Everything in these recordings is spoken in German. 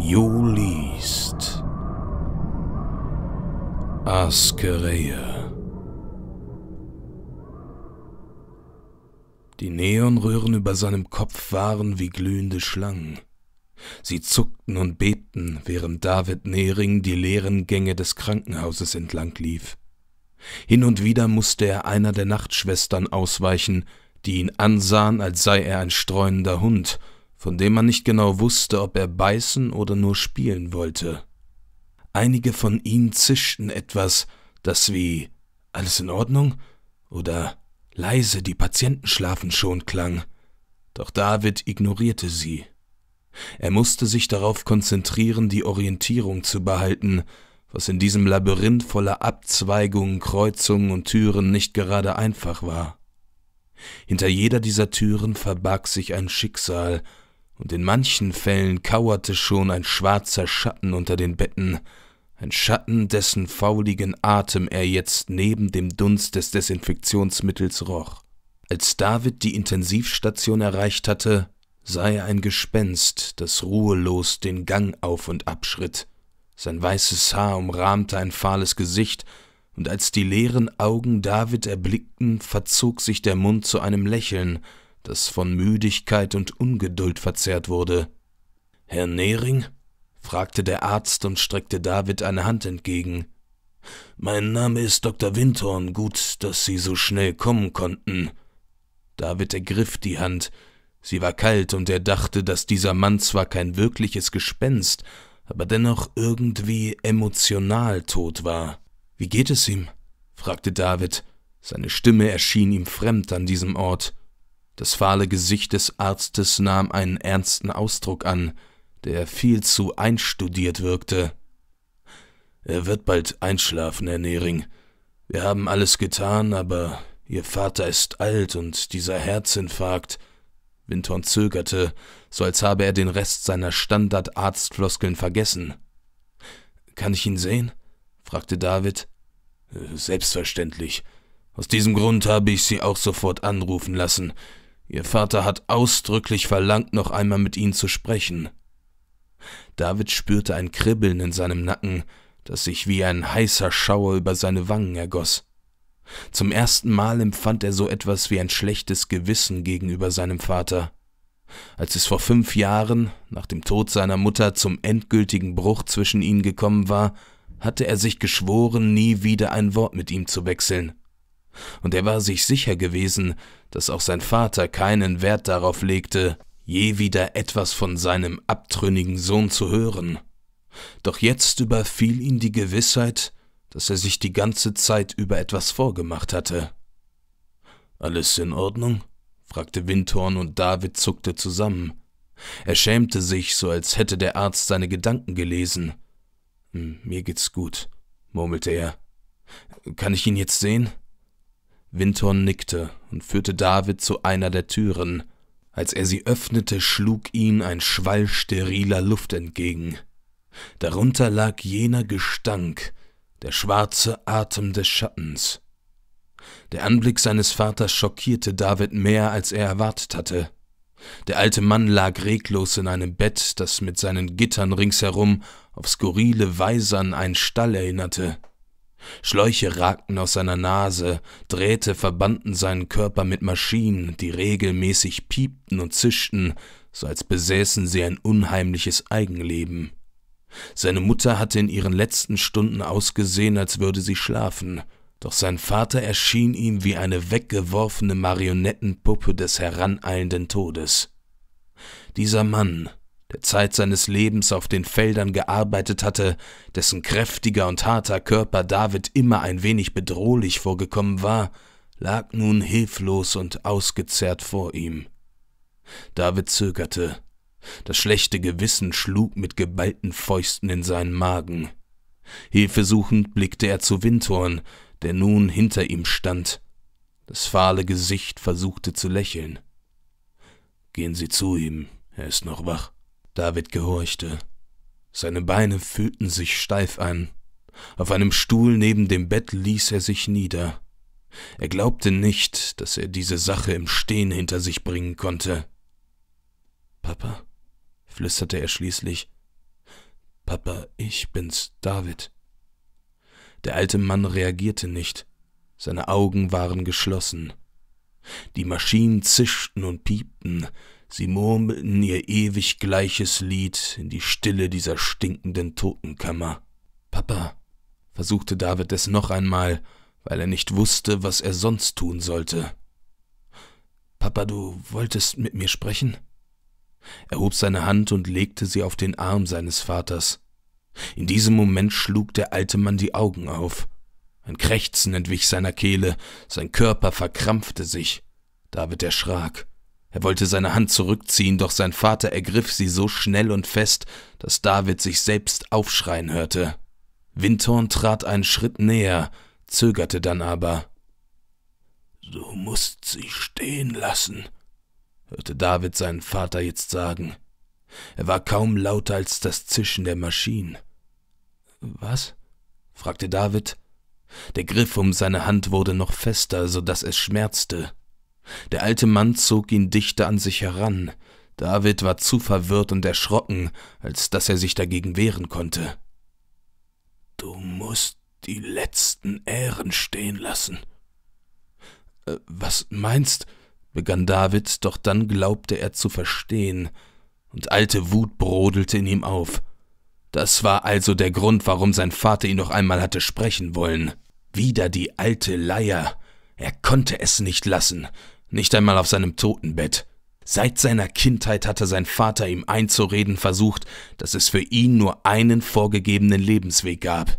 You Askereia. Die Neonröhren über seinem Kopf waren wie glühende Schlangen. Sie zuckten und bebten, während David Nehring die leeren Gänge des Krankenhauses entlang lief. Hin und wieder musste er einer der Nachtschwestern ausweichen, die ihn ansahen, als sei er ein streunender Hund, von dem man nicht genau wusste, ob er beißen oder nur spielen wollte. Einige von ihnen zischten etwas, das wie alles in Ordnung oder leise die Patienten schlafen schon klang. Doch David ignorierte sie. Er musste sich darauf konzentrieren, die Orientierung zu behalten, was in diesem Labyrinth voller Abzweigungen, Kreuzungen und Türen nicht gerade einfach war. Hinter jeder dieser Türen verbarg sich ein Schicksal, und in manchen Fällen kauerte schon ein schwarzer Schatten unter den Betten, ein Schatten, dessen fauligen Atem er jetzt neben dem Dunst des Desinfektionsmittels roch. Als David die Intensivstation erreicht hatte, sah er ein Gespenst, das ruhelos den Gang auf und abschritt. Sein weißes Haar umrahmte ein fahles Gesicht, und als die leeren Augen David erblickten, verzog sich der Mund zu einem Lächeln, das von Müdigkeit und Ungeduld verzerrt wurde. Herr Nering? fragte der Arzt und streckte David eine Hand entgegen. Mein Name ist Dr. Windhorn, gut, dass Sie so schnell kommen konnten. David ergriff die Hand. Sie war kalt und er dachte, dass dieser Mann zwar kein wirkliches Gespenst, aber dennoch irgendwie emotional tot war. Wie geht es ihm? fragte David. Seine Stimme erschien ihm fremd an diesem Ort. Das fahle Gesicht des Arztes nahm einen ernsten Ausdruck an der viel zu einstudiert wirkte. Er wird bald einschlafen, Herr Nering. Wir haben alles getan, aber Ihr Vater ist alt und dieser Herzinfarkt. Winton zögerte, so als habe er den Rest seiner Standardarztfloskeln vergessen. Kann ich ihn sehen? fragte David. Äh, selbstverständlich. Aus diesem Grund habe ich Sie auch sofort anrufen lassen. Ihr Vater hat ausdrücklich verlangt, noch einmal mit Ihnen zu sprechen. David spürte ein Kribbeln in seinem Nacken, das sich wie ein heißer Schauer über seine Wangen ergoß. Zum ersten Mal empfand er so etwas wie ein schlechtes Gewissen gegenüber seinem Vater. Als es vor fünf Jahren, nach dem Tod seiner Mutter, zum endgültigen Bruch zwischen ihnen gekommen war, hatte er sich geschworen, nie wieder ein Wort mit ihm zu wechseln. Und er war sich sicher gewesen, dass auch sein Vater keinen Wert darauf legte, je wieder etwas von seinem abtrünnigen Sohn zu hören. Doch jetzt überfiel ihn die Gewissheit, dass er sich die ganze Zeit über etwas vorgemacht hatte. Alles in Ordnung? fragte Windhorn und David zuckte zusammen. Er schämte sich, so als hätte der Arzt seine Gedanken gelesen. Hm, mir geht's gut, murmelte er. Kann ich ihn jetzt sehen? Windhorn nickte und führte David zu einer der Türen. Als er sie öffnete, schlug ihn ein Schwall steriler Luft entgegen. Darunter lag jener Gestank, der schwarze Atem des Schattens. Der Anblick seines Vaters schockierte David mehr, als er erwartet hatte. Der alte Mann lag reglos in einem Bett, das mit seinen Gittern ringsherum auf skurrile Weise an einen Stall erinnerte. Schläuche ragten aus seiner Nase, Drähte verbanden seinen Körper mit Maschinen, die regelmäßig piepten und zischten, so als besäßen sie ein unheimliches Eigenleben. Seine Mutter hatte in ihren letzten Stunden ausgesehen, als würde sie schlafen, doch sein Vater erschien ihm wie eine weggeworfene Marionettenpuppe des heraneilenden Todes. Dieser Mann, der Zeit seines Lebens auf den Feldern gearbeitet hatte, dessen kräftiger und harter Körper David immer ein wenig bedrohlich vorgekommen war, lag nun hilflos und ausgezehrt vor ihm. David zögerte. Das schlechte Gewissen schlug mit geballten Fäusten in seinen Magen. Hilfesuchend blickte er zu Windhorn, der nun hinter ihm stand. Das fahle Gesicht versuchte zu lächeln. Gehen Sie zu ihm, er ist noch wach. David gehorchte. Seine Beine fühlten sich steif an. Auf einem Stuhl neben dem Bett ließ er sich nieder. Er glaubte nicht, dass er diese Sache im Stehen hinter sich bringen konnte. Papa, flüsterte er schließlich. Papa, ich bin's, David. Der alte Mann reagierte nicht. Seine Augen waren geschlossen. Die Maschinen zischten und piepten, Sie murmelten ihr ewig gleiches Lied in die Stille dieser stinkenden Totenkammer. Papa, versuchte David es noch einmal, weil er nicht wusste, was er sonst tun sollte. Papa, du wolltest mit mir sprechen? Er hob seine Hand und legte sie auf den Arm seines Vaters. In diesem Moment schlug der alte Mann die Augen auf. Ein Krächzen entwich seiner Kehle, sein Körper verkrampfte sich. David erschrak. Er wollte seine Hand zurückziehen, doch sein Vater ergriff sie so schnell und fest, dass David sich selbst aufschreien hörte. Winthorn trat einen Schritt näher, zögerte dann aber. Du musst sie stehen lassen, hörte David seinen Vater jetzt sagen. Er war kaum lauter als das Zischen der Maschinen. Was? fragte David. Der Griff um seine Hand wurde noch fester, so dass es schmerzte. Der alte Mann zog ihn dichter an sich heran. David war zu verwirrt und erschrocken, als dass er sich dagegen wehren konnte. Du musst die letzten Ähren stehen lassen. Äh, was meinst? begann David, doch dann glaubte er zu verstehen, und alte Wut brodelte in ihm auf. Das war also der Grund, warum sein Vater ihn noch einmal hatte sprechen wollen. Wieder die alte Leier. Er konnte es nicht lassen nicht einmal auf seinem Totenbett. Seit seiner Kindheit hatte sein Vater ihm einzureden versucht, dass es für ihn nur einen vorgegebenen Lebensweg gab.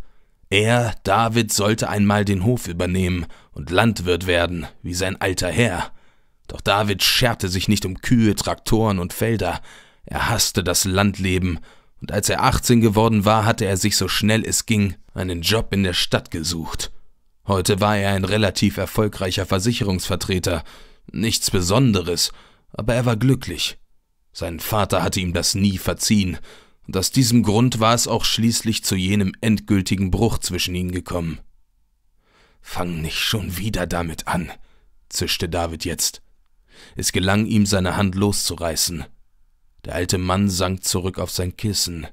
Er, David, sollte einmal den Hof übernehmen und Landwirt werden, wie sein alter Herr. Doch David scherte sich nicht um Kühe, Traktoren und Felder. Er hasste das Landleben, und als er 18 geworden war, hatte er sich so schnell es ging einen Job in der Stadt gesucht. Heute war er ein relativ erfolgreicher Versicherungsvertreter Nichts Besonderes, aber er war glücklich. Sein Vater hatte ihm das nie verziehen, und aus diesem Grund war es auch schließlich zu jenem endgültigen Bruch zwischen ihnen gekommen. Fang nicht schon wieder damit an, zischte David jetzt. Es gelang ihm, seine Hand loszureißen. Der alte Mann sank zurück auf sein Kissen.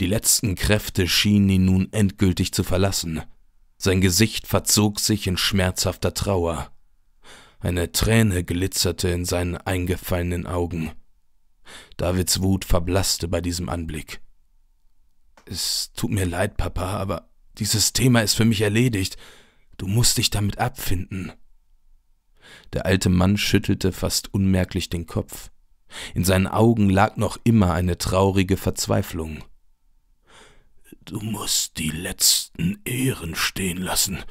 Die letzten Kräfte schienen ihn nun endgültig zu verlassen. Sein Gesicht verzog sich in schmerzhafter Trauer. Eine Träne glitzerte in seinen eingefallenen Augen. Davids Wut verblasste bei diesem Anblick. Es tut mir leid, Papa, aber dieses Thema ist für mich erledigt. Du musst dich damit abfinden. Der alte Mann schüttelte fast unmerklich den Kopf. In seinen Augen lag noch immer eine traurige Verzweiflung. Du musst die letzten Ehren stehen lassen.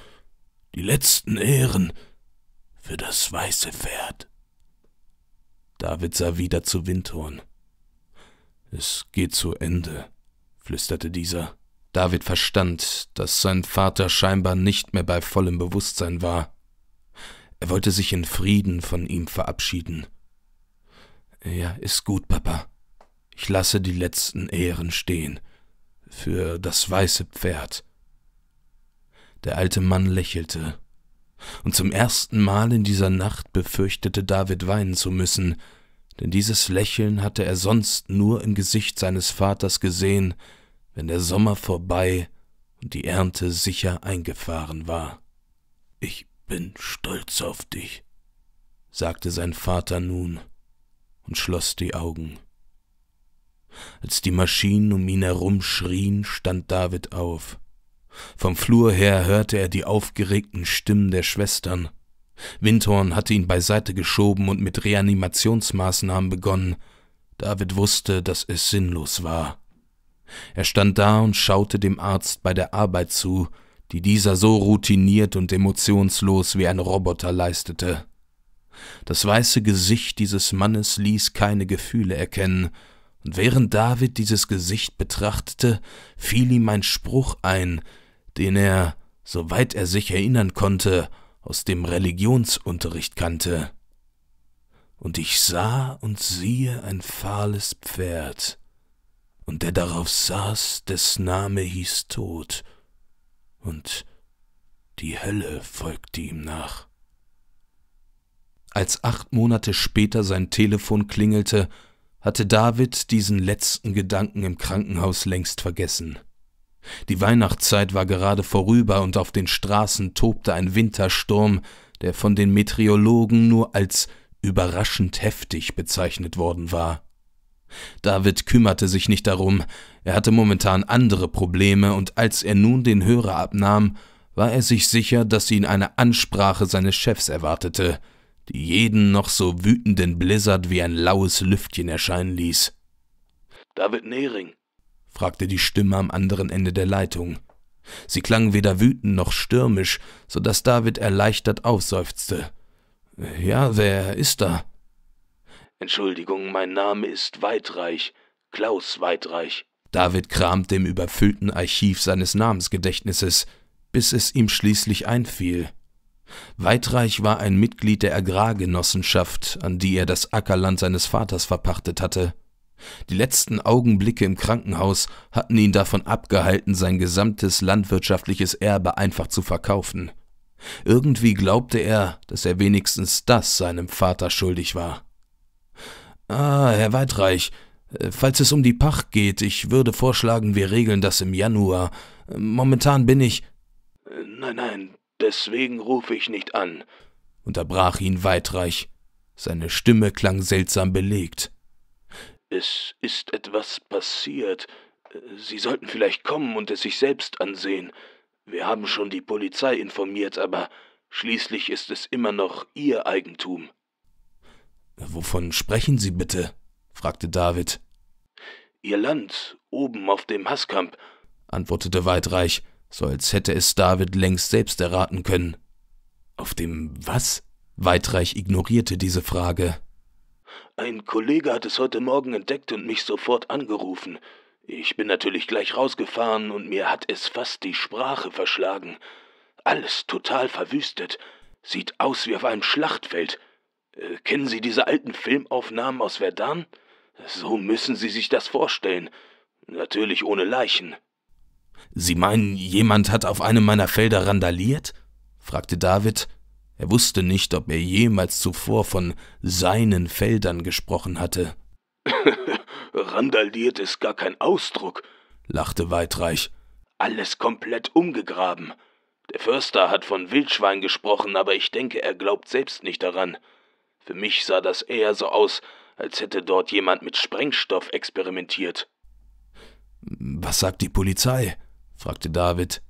Die letzten Ehren, für das weiße Pferd. David sah wieder zu Windhorn. Es geht zu Ende, flüsterte dieser. David verstand, dass sein Vater scheinbar nicht mehr bei vollem Bewusstsein war. Er wollte sich in Frieden von ihm verabschieden. Ja, ist gut, Papa. Ich lasse die letzten Ehren stehen. Für das weiße Pferd. Der alte Mann lächelte und zum ersten Mal in dieser Nacht befürchtete David weinen zu müssen, denn dieses Lächeln hatte er sonst nur im Gesicht seines Vaters gesehen, wenn der Sommer vorbei und die Ernte sicher eingefahren war. Ich bin stolz auf dich, sagte sein Vater nun und schloss die Augen. Als die Maschinen um ihn herum schrien, stand David auf. Vom Flur her hörte er die aufgeregten Stimmen der Schwestern. Windhorn hatte ihn beiseite geschoben und mit Reanimationsmaßnahmen begonnen. David wusste, dass es sinnlos war. Er stand da und schaute dem Arzt bei der Arbeit zu, die dieser so routiniert und emotionslos wie ein Roboter leistete. Das weiße Gesicht dieses Mannes ließ keine Gefühle erkennen, und während David dieses Gesicht betrachtete, fiel ihm ein Spruch ein, den er, soweit er sich erinnern konnte, aus dem Religionsunterricht kannte. Und ich sah und siehe ein fahles Pferd, und der darauf saß, des Name hieß Tod, und die Hölle folgte ihm nach. Als acht Monate später sein Telefon klingelte, hatte David diesen letzten Gedanken im Krankenhaus längst vergessen. Die Weihnachtszeit war gerade vorüber und auf den Straßen tobte ein Wintersturm, der von den Meteorologen nur als überraschend heftig bezeichnet worden war. David kümmerte sich nicht darum, er hatte momentan andere Probleme, und als er nun den Hörer abnahm, war er sich sicher, dass ihn eine Ansprache seines Chefs erwartete, die jeden noch so wütenden Blizzard wie ein laues Lüftchen erscheinen ließ. David Nering, fragte die Stimme am anderen Ende der Leitung. Sie klang weder wütend noch stürmisch, so dass David erleichtert aufseufzte. Ja, wer ist da? Entschuldigung, mein Name ist Weitreich, Klaus Weitreich. David kramte im überfüllten Archiv seines Namensgedächtnisses, bis es ihm schließlich einfiel. Weitreich war ein Mitglied der Agrargenossenschaft, an die er das Ackerland seines Vaters verpachtet hatte. Die letzten Augenblicke im Krankenhaus hatten ihn davon abgehalten, sein gesamtes landwirtschaftliches Erbe einfach zu verkaufen. Irgendwie glaubte er, dass er wenigstens das seinem Vater schuldig war. Ah, Herr Weitreich, äh, falls es um die Pacht geht, ich würde vorschlagen, wir regeln das im Januar. Momentan bin ich. Äh, nein, nein, deswegen rufe ich nicht an, unterbrach ihn Weitreich. Seine Stimme klang seltsam belegt. Es ist etwas passiert. Äh, Sie sollten vielleicht kommen und es sich selbst ansehen. Wir haben schon die Polizei informiert, aber schließlich ist es immer noch Ihr Eigentum. Äh, wovon sprechen Sie bitte? fragte David. Ihr Land, oben auf dem Hasskamp, antwortete Weitreich, so als hätte es David längst selbst erraten können. Auf dem was? Weitreich ignorierte diese Frage. Ein Kollege hat es heute Morgen entdeckt und mich sofort angerufen. Ich bin natürlich gleich rausgefahren und mir hat es fast die Sprache verschlagen. Alles total verwüstet. Sieht aus wie auf einem Schlachtfeld. Äh, kennen Sie diese alten Filmaufnahmen aus Verdun? So müssen Sie sich das vorstellen. Natürlich ohne Leichen. Sie meinen, jemand hat auf einem meiner Felder randaliert? fragte David er wusste nicht, ob er jemals zuvor von seinen Feldern gesprochen hatte. Randaliert ist gar kein Ausdruck, lachte Weitreich. Alles komplett umgegraben. Der Förster hat von Wildschwein gesprochen, aber ich denke, er glaubt selbst nicht daran. Für mich sah das eher so aus, als hätte dort jemand mit Sprengstoff experimentiert. Was sagt die Polizei? fragte David.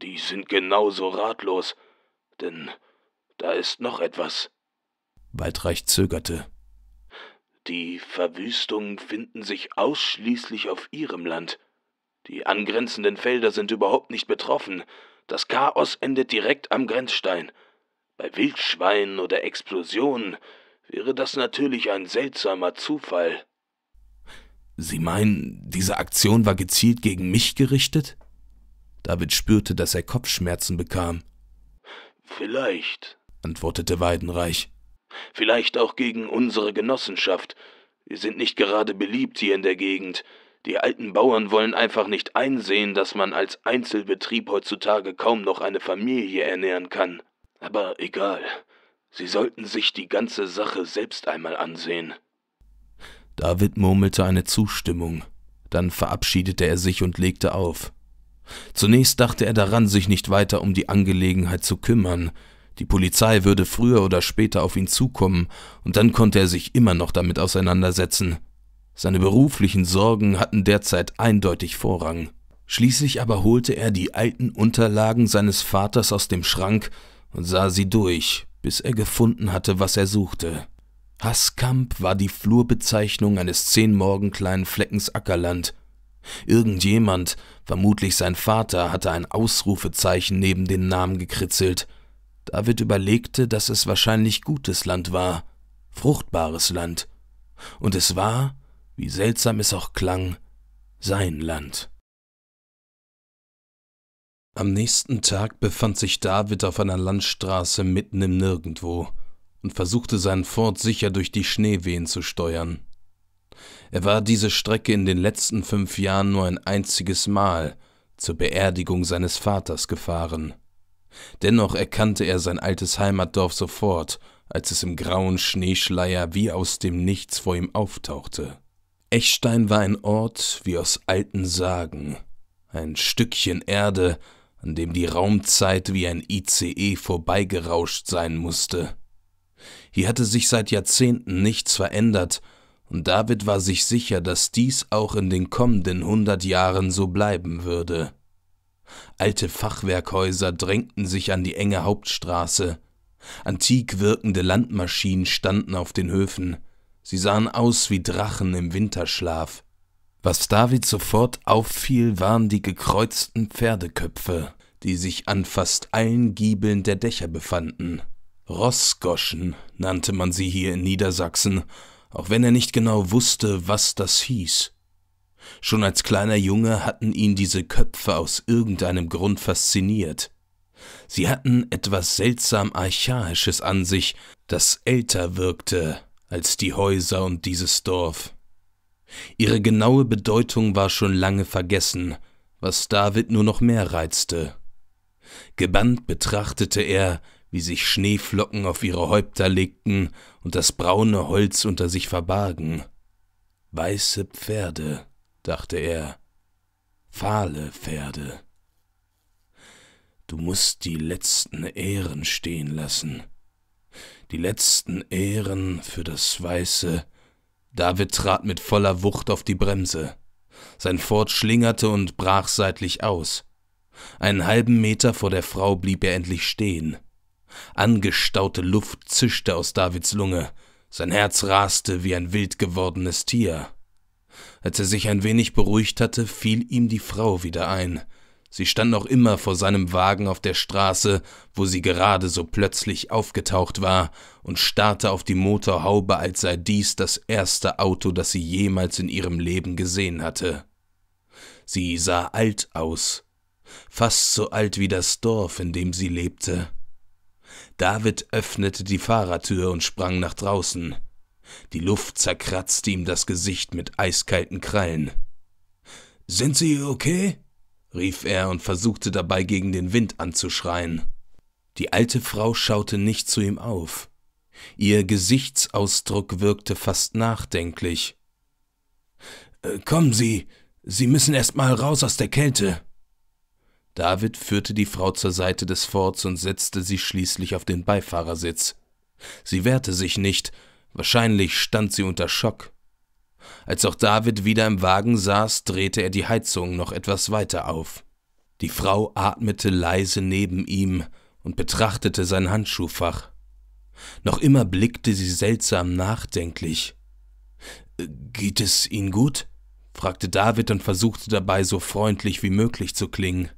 Die sind genauso ratlos, denn da ist noch etwas. Waldreich zögerte. Die Verwüstungen finden sich ausschließlich auf ihrem Land. Die angrenzenden Felder sind überhaupt nicht betroffen. Das Chaos endet direkt am Grenzstein. Bei Wildschweinen oder Explosionen wäre das natürlich ein seltsamer Zufall. Sie meinen, diese Aktion war gezielt gegen mich gerichtet? David spürte, dass er Kopfschmerzen bekam. Vielleicht, antwortete Weidenreich. Vielleicht auch gegen unsere Genossenschaft. Wir sind nicht gerade beliebt hier in der Gegend. Die alten Bauern wollen einfach nicht einsehen, dass man als Einzelbetrieb heutzutage kaum noch eine Familie ernähren kann. Aber egal, sie sollten sich die ganze Sache selbst einmal ansehen. David murmelte eine Zustimmung, dann verabschiedete er sich und legte auf. Zunächst dachte er daran, sich nicht weiter um die Angelegenheit zu kümmern, die Polizei würde früher oder später auf ihn zukommen, und dann konnte er sich immer noch damit auseinandersetzen. Seine beruflichen Sorgen hatten derzeit eindeutig Vorrang. Schließlich aber holte er die alten Unterlagen seines Vaters aus dem Schrank und sah sie durch, bis er gefunden hatte, was er suchte. Haßkamp war die Flurbezeichnung eines zehn Morgen kleinen Fleckens Ackerland. Irgendjemand, vermutlich sein Vater, hatte ein Ausrufezeichen neben den Namen gekritzelt – David überlegte, dass es wahrscheinlich gutes Land war, fruchtbares Land, und es war, wie seltsam es auch klang, sein Land. Am nächsten Tag befand sich David auf einer Landstraße mitten im Nirgendwo und versuchte seinen Ford sicher durch die Schneewehen zu steuern. Er war diese Strecke in den letzten fünf Jahren nur ein einziges Mal zur Beerdigung seines Vaters gefahren. Dennoch erkannte er sein altes Heimatdorf sofort, als es im grauen Schneeschleier wie aus dem Nichts vor ihm auftauchte. Echstein war ein Ort wie aus alten Sagen, ein Stückchen Erde, an dem die Raumzeit wie ein ICE vorbeigerauscht sein musste. Hier hatte sich seit Jahrzehnten nichts verändert, und David war sich sicher, dass dies auch in den kommenden hundert Jahren so bleiben würde. Alte Fachwerkhäuser drängten sich an die enge Hauptstraße. Antik wirkende Landmaschinen standen auf den Höfen. Sie sahen aus wie Drachen im Winterschlaf. Was David sofort auffiel, waren die gekreuzten Pferdeköpfe, die sich an fast allen Giebeln der Dächer befanden. Rossgoschen nannte man sie hier in Niedersachsen, auch wenn er nicht genau wusste, was das hieß. Schon als kleiner Junge hatten ihn diese Köpfe aus irgendeinem Grund fasziniert. Sie hatten etwas seltsam Archaisches an sich, das älter wirkte als die Häuser und dieses Dorf. Ihre genaue Bedeutung war schon lange vergessen, was David nur noch mehr reizte. Gebannt betrachtete er, wie sich Schneeflocken auf ihre Häupter legten und das braune Holz unter sich verbargen. Weiße Pferde dachte er, fahle Pferde. Du musst die letzten Ähren stehen lassen, die letzten Ähren für das Weiße. David trat mit voller Wucht auf die Bremse. Sein Ford schlingerte und brach seitlich aus. Einen halben Meter vor der Frau blieb er endlich stehen. Angestaute Luft zischte aus Davids Lunge, sein Herz raste wie ein wild gewordenes Tier. Als er sich ein wenig beruhigt hatte, fiel ihm die Frau wieder ein. Sie stand noch immer vor seinem Wagen auf der Straße, wo sie gerade so plötzlich aufgetaucht war, und starrte auf die Motorhaube, als sei dies das erste Auto, das sie jemals in ihrem Leben gesehen hatte. Sie sah alt aus, fast so alt wie das Dorf, in dem sie lebte. David öffnete die Fahrertür und sprang nach draußen. Die Luft zerkratzte ihm das Gesicht mit eiskalten Krallen. Sind Sie okay? rief er und versuchte dabei gegen den Wind anzuschreien. Die alte Frau schaute nicht zu ihm auf. Ihr Gesichtsausdruck wirkte fast nachdenklich. Äh, kommen Sie, Sie müssen erst mal raus aus der Kälte. David führte die Frau zur Seite des Forts und setzte sie schließlich auf den Beifahrersitz. Sie wehrte sich nicht, Wahrscheinlich stand sie unter Schock. Als auch David wieder im Wagen saß, drehte er die Heizung noch etwas weiter auf. Die Frau atmete leise neben ihm und betrachtete sein Handschuhfach. Noch immer blickte sie seltsam nachdenklich. Äh, geht es Ihnen gut? fragte David und versuchte dabei so freundlich wie möglich zu klingen.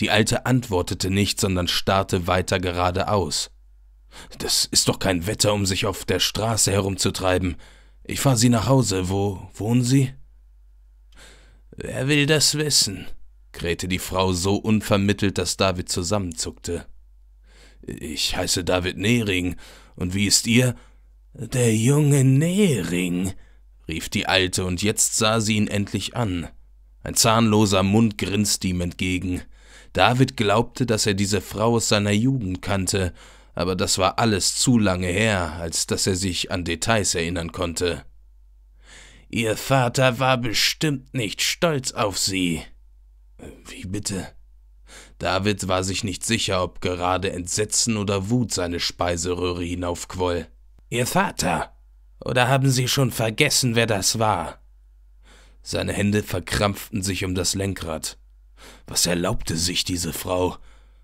Die Alte antwortete nicht, sondern starrte weiter geradeaus. Das ist doch kein Wetter, um sich auf der Straße herumzutreiben. Ich fahre Sie nach Hause. Wo wohnen Sie? Wer will das wissen? krähte die Frau so unvermittelt, dass David zusammenzuckte. Ich heiße David Nehring, und wie ist Ihr? Der junge Nehring, rief die Alte, und jetzt sah sie ihn endlich an. Ein zahnloser Mund grinste ihm entgegen. David glaubte, dass er diese Frau aus seiner Jugend kannte, aber das war alles zu lange her, als dass er sich an Details erinnern konnte. Ihr Vater war bestimmt nicht stolz auf Sie. Wie bitte? David war sich nicht sicher, ob gerade Entsetzen oder Wut seine Speiseröhre hinaufquoll. Ihr Vater? Oder haben Sie schon vergessen, wer das war? Seine Hände verkrampften sich um das Lenkrad. Was erlaubte sich diese Frau?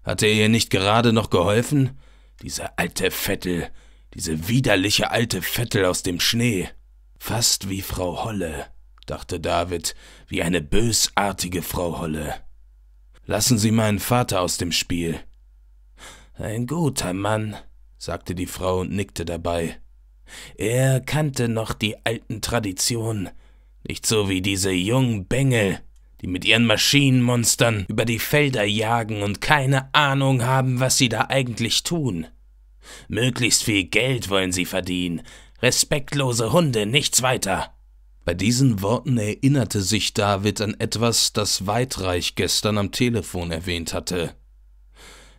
Hatte er ihr nicht gerade noch geholfen? Diese alte Vettel, diese widerliche alte Vettel aus dem Schnee. Fast wie Frau Holle, dachte David, wie eine bösartige Frau Holle. Lassen Sie meinen Vater aus dem Spiel. Ein guter Mann, sagte die Frau und nickte dabei. Er kannte noch die alten Traditionen, nicht so wie diese jungen Bengel, die mit ihren Maschinenmonstern über die Felder jagen und keine Ahnung haben, was sie da eigentlich tun. Möglichst viel Geld wollen sie verdienen, respektlose Hunde, nichts weiter. Bei diesen Worten erinnerte sich David an etwas, das Weitreich gestern am Telefon erwähnt hatte.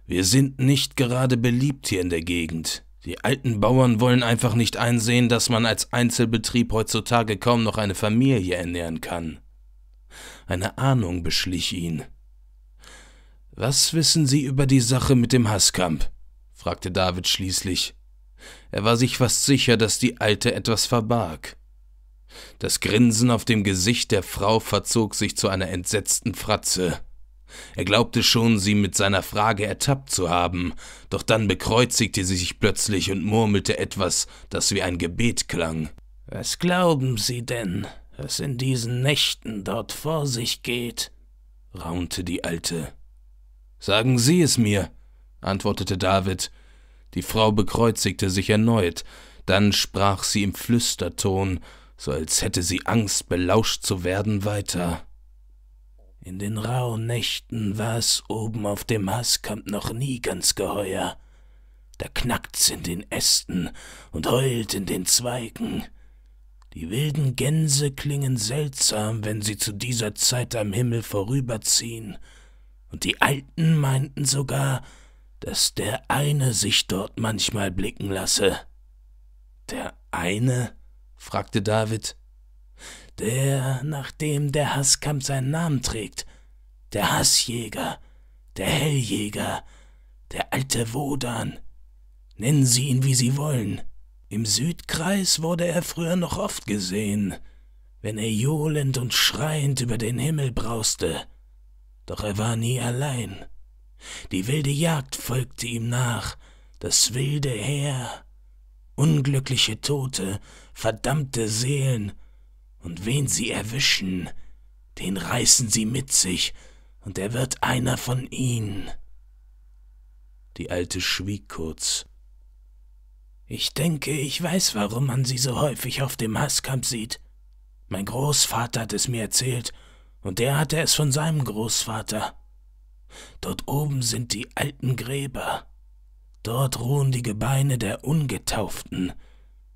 Wir sind nicht gerade beliebt hier in der Gegend. Die alten Bauern wollen einfach nicht einsehen, dass man als Einzelbetrieb heutzutage kaum noch eine Familie ernähren kann. Eine Ahnung beschlich ihn. Was wissen Sie über die Sache mit dem Hasskamp? fragte David schließlich. Er war sich fast sicher, dass die Alte etwas verbarg. Das Grinsen auf dem Gesicht der Frau verzog sich zu einer entsetzten Fratze. Er glaubte schon, sie mit seiner Frage ertappt zu haben, doch dann bekreuzigte sie sich plötzlich und murmelte etwas, das wie ein Gebet klang. Was glauben Sie denn? was in diesen Nächten dort vor sich geht, raunte die Alte. Sagen Sie es mir, antwortete David. Die Frau bekreuzigte sich erneut, dann sprach sie im Flüsterton, so als hätte sie Angst, belauscht zu werden, weiter. In den rauen Nächten war es oben auf dem Haßkamp noch nie ganz geheuer. Da knackt's in den Ästen und heult in den Zweigen. Die wilden Gänse klingen seltsam, wenn sie zu dieser Zeit am Himmel vorüberziehen, und die Alten meinten sogar, dass der eine sich dort manchmal blicken lasse. Der eine? fragte David. Der, nach dem der Haskamp seinen Namen trägt, der Hassjäger, der Helljäger, der alte Wodan. Nennen Sie ihn, wie Sie wollen. Im Südkreis wurde er früher noch oft gesehen, wenn er johlend und schreiend über den Himmel brauste. Doch er war nie allein. Die wilde Jagd folgte ihm nach, das wilde Heer, unglückliche Tote, verdammte Seelen, und wen sie erwischen, den reißen sie mit sich, und er wird einer von ihnen. Die Alte schwieg kurz, ich denke, ich weiß, warum man sie so häufig auf dem Haskamp sieht. Mein Großvater hat es mir erzählt, und der hatte es von seinem Großvater. Dort oben sind die alten Gräber. Dort ruhen die Gebeine der Ungetauften,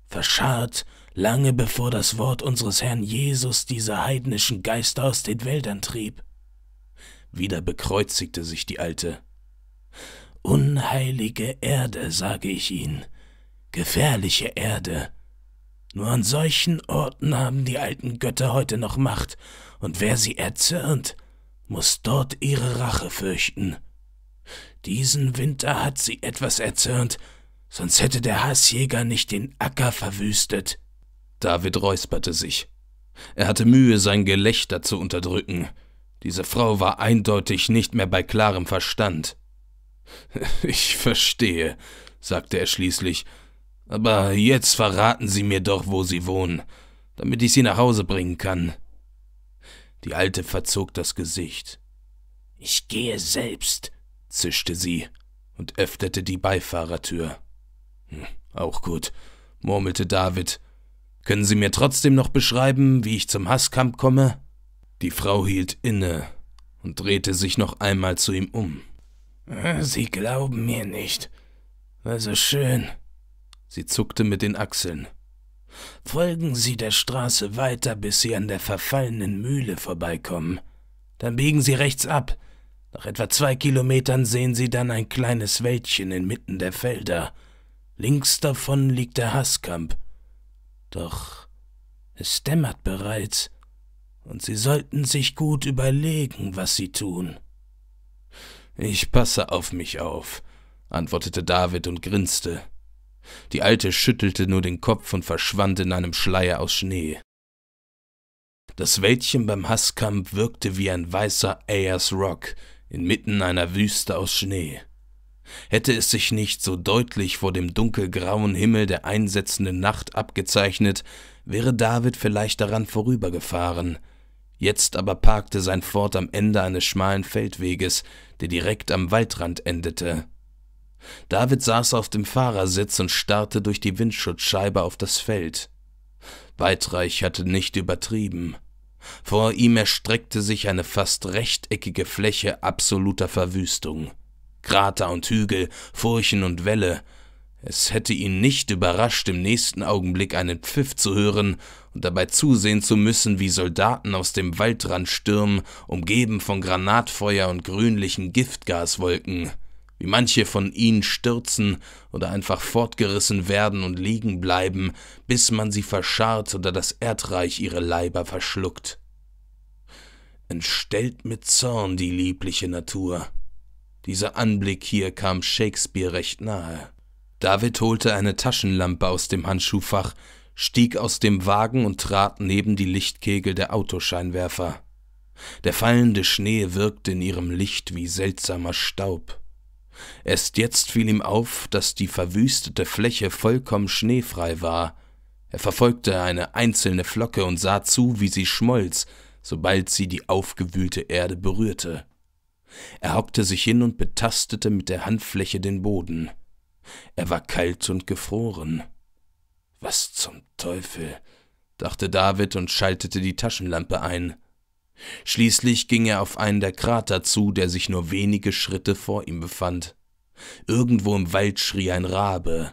verscharrt lange bevor das Wort unseres Herrn Jesus diese heidnischen Geister aus den Wäldern trieb. Wieder bekreuzigte sich die Alte. Unheilige Erde, sage ich Ihnen, Gefährliche Erde. Nur an solchen Orten haben die alten Götter heute noch Macht, und wer sie erzürnt, muß dort ihre Rache fürchten. Diesen Winter hat sie etwas erzürnt, sonst hätte der Hassjäger nicht den Acker verwüstet. David räusperte sich. Er hatte Mühe, sein Gelächter zu unterdrücken. Diese Frau war eindeutig nicht mehr bei klarem Verstand. Ich verstehe, sagte er schließlich aber jetzt verraten Sie mir doch, wo Sie wohnen, damit ich Sie nach Hause bringen kann. Die Alte verzog das Gesicht. Ich gehe selbst, zischte sie und öffnete die Beifahrertür. Hm, auch gut, murmelte David. Können Sie mir trotzdem noch beschreiben, wie ich zum Hasskamp komme? Die Frau hielt inne und drehte sich noch einmal zu ihm um. Sie glauben mir nicht. Also schön, Sie zuckte mit den Achseln. Folgen Sie der Straße weiter, bis Sie an der verfallenen Mühle vorbeikommen. Dann biegen Sie rechts ab. Nach etwa zwei Kilometern sehen Sie dann ein kleines Wäldchen inmitten der Felder. Links davon liegt der Haßkamp. Doch es dämmert bereits, und Sie sollten sich gut überlegen, was Sie tun. Ich passe auf mich auf, antwortete David und grinste. Die Alte schüttelte nur den Kopf und verschwand in einem Schleier aus Schnee. Das Wäldchen beim Hasskampf wirkte wie ein weißer Ayers Rock inmitten einer Wüste aus Schnee. Hätte es sich nicht so deutlich vor dem dunkelgrauen Himmel der einsetzenden Nacht abgezeichnet, wäre David vielleicht daran vorübergefahren. Jetzt aber parkte sein Ford am Ende eines schmalen Feldweges, der direkt am Waldrand endete. David saß auf dem Fahrersitz und starrte durch die Windschutzscheibe auf das Feld. Weitreich hatte nicht übertrieben. Vor ihm erstreckte sich eine fast rechteckige Fläche absoluter Verwüstung. Krater und Hügel, Furchen und Wälle. Es hätte ihn nicht überrascht, im nächsten Augenblick einen Pfiff zu hören und dabei zusehen zu müssen, wie Soldaten aus dem Waldrand stürmen, umgeben von Granatfeuer und grünlichen Giftgaswolken wie manche von ihnen stürzen oder einfach fortgerissen werden und liegen bleiben, bis man sie verscharrt oder das Erdreich ihre Leiber verschluckt. Entstellt mit Zorn die liebliche Natur. Dieser Anblick hier kam Shakespeare recht nahe. David holte eine Taschenlampe aus dem Handschuhfach, stieg aus dem Wagen und trat neben die Lichtkegel der Autoscheinwerfer. Der fallende Schnee wirkte in ihrem Licht wie seltsamer Staub. Erst jetzt fiel ihm auf, dass die verwüstete Fläche vollkommen schneefrei war. Er verfolgte eine einzelne Flocke und sah zu, wie sie schmolz, sobald sie die aufgewühlte Erde berührte. Er hockte sich hin und betastete mit der Handfläche den Boden. Er war kalt und gefroren. Was zum Teufel, dachte David und schaltete die Taschenlampe ein. Schließlich ging er auf einen der Krater zu, der sich nur wenige Schritte vor ihm befand. Irgendwo im Wald schrie ein Rabe.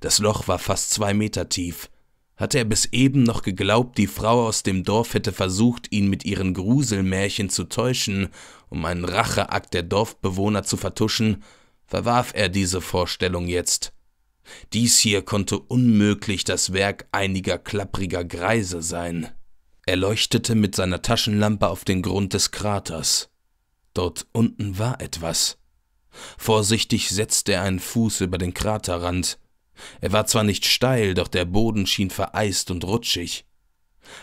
Das Loch war fast zwei Meter tief. Hatte er bis eben noch geglaubt, die Frau aus dem Dorf hätte versucht, ihn mit ihren Gruselmärchen zu täuschen, um einen Racheakt der Dorfbewohner zu vertuschen, verwarf er diese Vorstellung jetzt. Dies hier konnte unmöglich das Werk einiger klappriger Greise sein. Er leuchtete mit seiner Taschenlampe auf den Grund des Kraters. Dort unten war etwas. Vorsichtig setzte er einen Fuß über den Kraterrand. Er war zwar nicht steil, doch der Boden schien vereist und rutschig.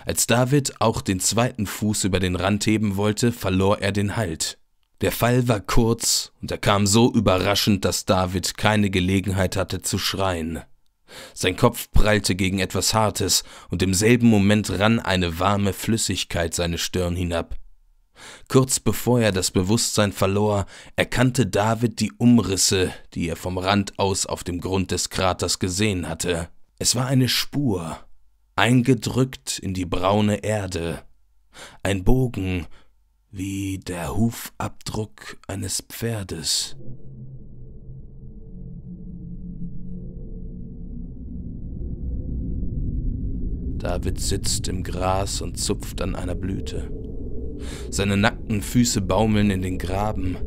Als David auch den zweiten Fuß über den Rand heben wollte, verlor er den Halt. Der Fall war kurz und er kam so überraschend, dass David keine Gelegenheit hatte zu schreien. Sein Kopf prallte gegen etwas Hartes, und im selben Moment rann eine warme Flüssigkeit seine Stirn hinab. Kurz bevor er das Bewusstsein verlor, erkannte David die Umrisse, die er vom Rand aus auf dem Grund des Kraters gesehen hatte. Es war eine Spur, eingedrückt in die braune Erde, ein Bogen wie der Hufabdruck eines Pferdes. David sitzt im Gras und zupft an einer Blüte. Seine nackten Füße baumeln in den Graben.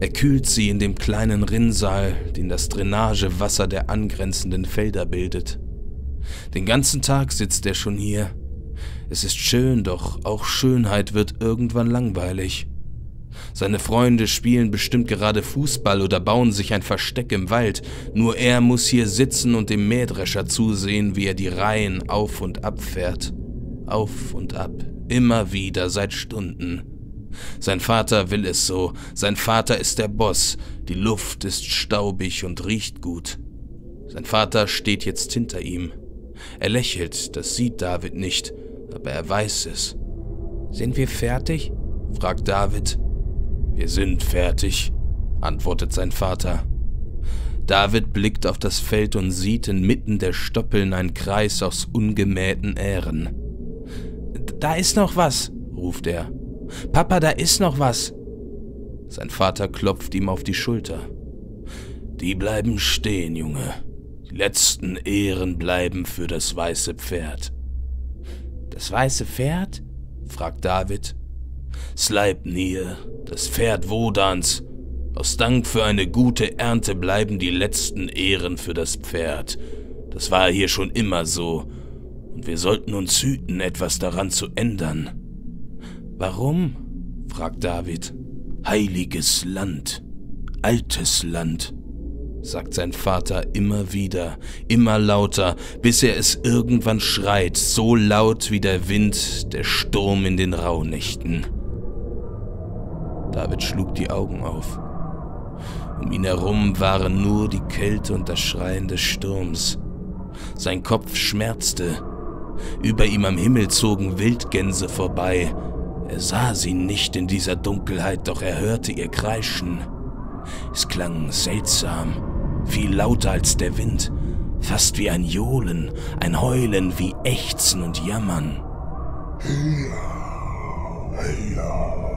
Er kühlt sie in dem kleinen Rinnsal, den das Drainagewasser der angrenzenden Felder bildet. Den ganzen Tag sitzt er schon hier. Es ist schön, doch auch Schönheit wird irgendwann langweilig. Seine Freunde spielen bestimmt gerade Fußball oder bauen sich ein Versteck im Wald. Nur er muss hier sitzen und dem Mähdrescher zusehen, wie er die Reihen auf und ab fährt. Auf und ab. Immer wieder seit Stunden. Sein Vater will es so. Sein Vater ist der Boss. Die Luft ist staubig und riecht gut. Sein Vater steht jetzt hinter ihm. Er lächelt, das sieht David nicht, aber er weiß es. Sind wir fertig? fragt David. Wir sind fertig, antwortet sein Vater. David blickt auf das Feld und sieht inmitten der Stoppeln einen Kreis aus ungemähten Ähren. Da ist noch was, ruft er. Papa, da ist noch was. Sein Vater klopft ihm auf die Schulter. Die bleiben stehen, Junge. Die letzten Ehren bleiben für das weiße Pferd. Das weiße Pferd? fragt David Sleipnir, das Pferd Wodans. Aus Dank für eine gute Ernte bleiben die letzten Ehren für das Pferd. Das war hier schon immer so. Und wir sollten uns hüten, etwas daran zu ändern. Warum? fragt David. Heiliges Land, altes Land, sagt sein Vater immer wieder, immer lauter, bis er es irgendwann schreit, so laut wie der Wind, der Sturm in den Rauhnächten. David schlug die Augen auf. Um ihn herum waren nur die Kälte und das Schreien des Sturms. Sein Kopf schmerzte. Über ihm am Himmel zogen Wildgänse vorbei. Er sah sie nicht in dieser Dunkelheit, doch er hörte ihr kreischen. Es klang seltsam, viel lauter als der Wind, fast wie ein Johlen, ein Heulen, wie Ächzen und Jammern. Heia, heia.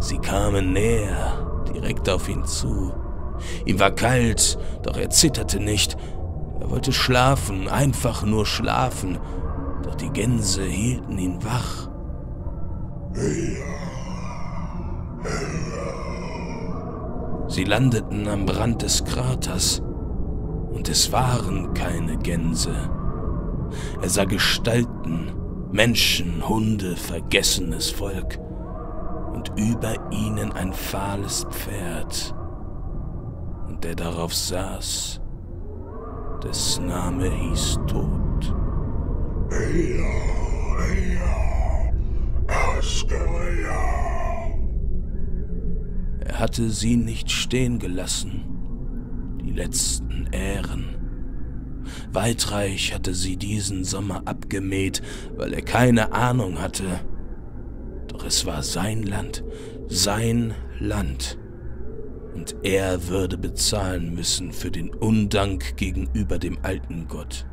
Sie kamen näher, direkt auf ihn zu. Ihm war kalt, doch er zitterte nicht. Er wollte schlafen, einfach nur schlafen. Doch die Gänse hielten ihn wach. Sie landeten am Rand des Kraters. Und es waren keine Gänse. Er sah Gestalten, Menschen, Hunde, vergessenes Volk und über ihnen ein fahles Pferd. Und der darauf saß, dessen Name hieß Tod. Eia, eia, askeria. Er hatte sie nicht stehen gelassen, die letzten Ähren. Weitreich hatte sie diesen Sommer abgemäht, weil er keine Ahnung hatte, doch es war sein Land, sein Land. Und er würde bezahlen müssen für den Undank gegenüber dem alten Gott.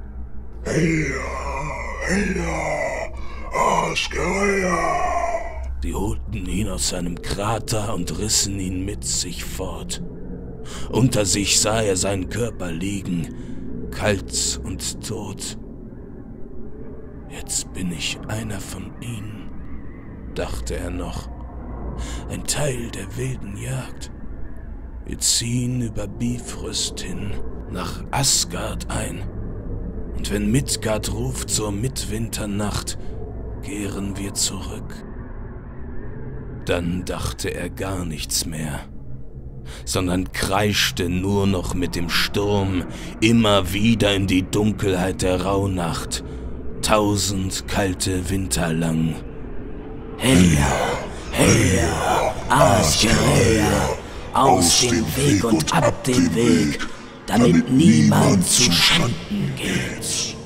Sie holten ihn aus seinem Krater und rissen ihn mit sich fort. Unter sich sah er seinen Körper liegen, kalt und tot. Jetzt bin ich einer von ihnen dachte er noch. Ein Teil der wilden Jagd. Wir ziehen über Bifröst hin, nach Asgard ein. Und wenn Midgard ruft zur Mitwinternacht, kehren wir zurück. Dann dachte er gar nichts mehr, sondern kreischte nur noch mit dem Sturm immer wieder in die Dunkelheit der Rauhnacht, tausend kalte Winter lang. Heia, heia, Askereia, aus dem Weg und ab dem Weg, damit niemand zu Schanden geht.